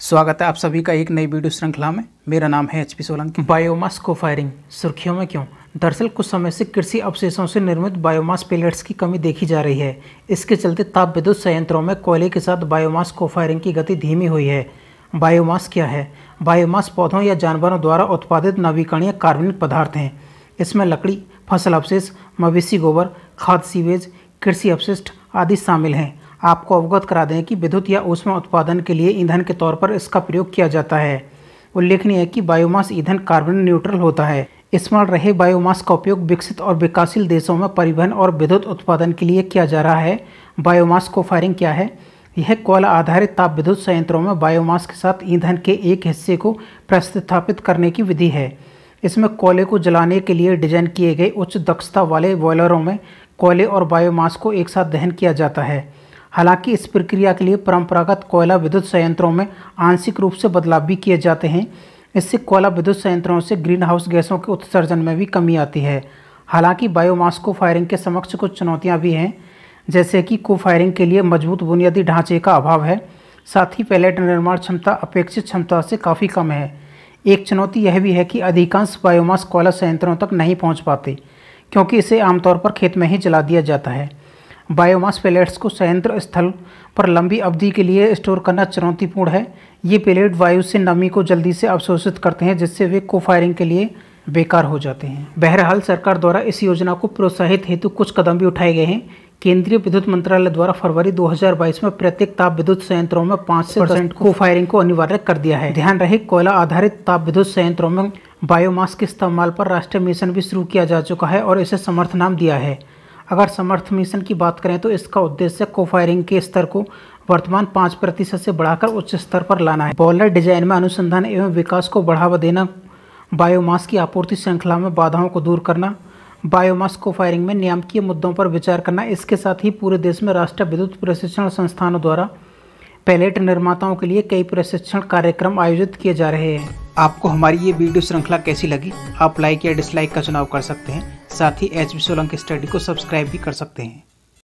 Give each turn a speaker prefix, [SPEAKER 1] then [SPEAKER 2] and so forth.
[SPEAKER 1] स्वागत है आप सभी का एक नई वीडियो श्रृंखला में मेरा नाम है एच पी सोलंकी बायोमास को फायरिंग सुर्खियों में क्यों दरअसल कुछ समय से कृषि अवशेषों से निर्मित बायोमास पेलेट्स की कमी देखी जा रही है इसके चलते ताप विद्युत संयंत्रों में कोयले के साथ बायोमास को फायरिंग की गति धीमी हुई है बायोमास क्या है बायोमास पौधों या जानवरों द्वारा उत्पादित नवीकरणीय कार्बनिक पदार्थ हैं इसमें लकड़ी फसल अवशेष मवेशी गोबर खाद सीवेज कृषि अवशिष्ट आदि शामिल हैं आपको अवगत करा दें कि विद्युत या ऊष्मा उत्पादन के लिए ईंधन के तौर पर इसका प्रयोग किया जाता है उल्लेखनीय है कि बायोमास ईंधन कार्बन न्यूट्रल होता है स्मरण रहे बायोमास का उपयोग विकसित और विकासशील देशों में परिवहन और विद्युत उत्पादन के लिए किया जा रहा है बायोमास को फायरिंग क्या है यह कोयला आधारित ताप विद्युत संयंत्रों में बायोमास के साथ ईंधन के एक हिस्से को प्रस्थापित करने की विधि है इसमें कोयले को जलाने के लिए डिजाइन किए गए उच्च दक्षता वाले बॉयलरों में कोयले और बायोमास को एक साथ दहन किया जाता है हालांकि इस प्रक्रिया के लिए परंपरागत कोयला विद्युत संयंत्रों में आंशिक रूप से बदलाव भी किए जाते हैं इससे कोयला विद्युत संयंत्रों से ग्रीन हाउस गैसों के उत्सर्जन में भी कमी आती है हालांकि बायोमास को फायरिंग के समक्ष कुछ चुनौतियाँ भी हैं जैसे कि को फायरिंग के लिए मजबूत बुनियादी ढांचे का अभाव है साथ ही पैलेट निर्माण क्षमता अपेक्षित क्षमता से काफ़ी कम है एक चुनौती यह भी है कि अधिकांश बायोमास कोयला संयंत्रों तक नहीं पहुँच पाते क्योंकि इसे आमतौर पर खेत में ही जला दिया जाता है बायोमास पेलेट्स को संयंत्र स्थल पर लंबी अवधि के लिए स्टोर करना चुनौतीपूर्ण है ये पेलेट वायु से नमी को जल्दी से अवशोषित करते हैं जिससे वे को फायरिंग के लिए बेकार हो जाते हैं बहरहाल सरकार द्वारा इस योजना को प्रोत्साहित हेतु कुछ कदम भी उठाए गए हैं केंद्रीय विद्युत मंत्रालय द्वारा फरवरी 2022 में प्रत्येक ताप विद्युत संयंत्रों में पाँच से परसेंट को फायरिंग को अनिवार्य कर दिया है ध्यान रहे कोयला आधारित ताप विद्युत संयंत्रों में बायोमास के इस्तेमाल पर राष्ट्रीय मिशन भी शुरू किया जा चुका है और इसे समर्थन नाम दिया है अगर समर्थ मिशन की बात करें तो इसका उद्देश्य को फायरिंग के स्तर को वर्तमान पाँच प्रतिशत से बढ़ाकर उच्च स्तर पर लाना है बॉलर डिजाइन में अनुसंधान एवं विकास को बढ़ावा देना बायोमास की आपूर्ति श्रृंखला में बाधाओं को दूर करना बायोमास को फायरिंग में नियामकीय मुद्दों पर विचार करना इसके साथ ही पूरे देश में राष्ट्रीय विद्युत प्रशिक्षण संस्थानों द्वारा पैलेट निर्माताओं के लिए कई प्रशिक्षण कार्यक्रम आयोजित किए जा रहे हैं आपको हमारी ये वीडियो श्रृंखला कैसी लगी आप लाइक या डिसलाइक का चुनाव कर सकते हैं साथ ही एच बी सोलंकी स्टडी को सब्सक्राइब भी कर सकते हैं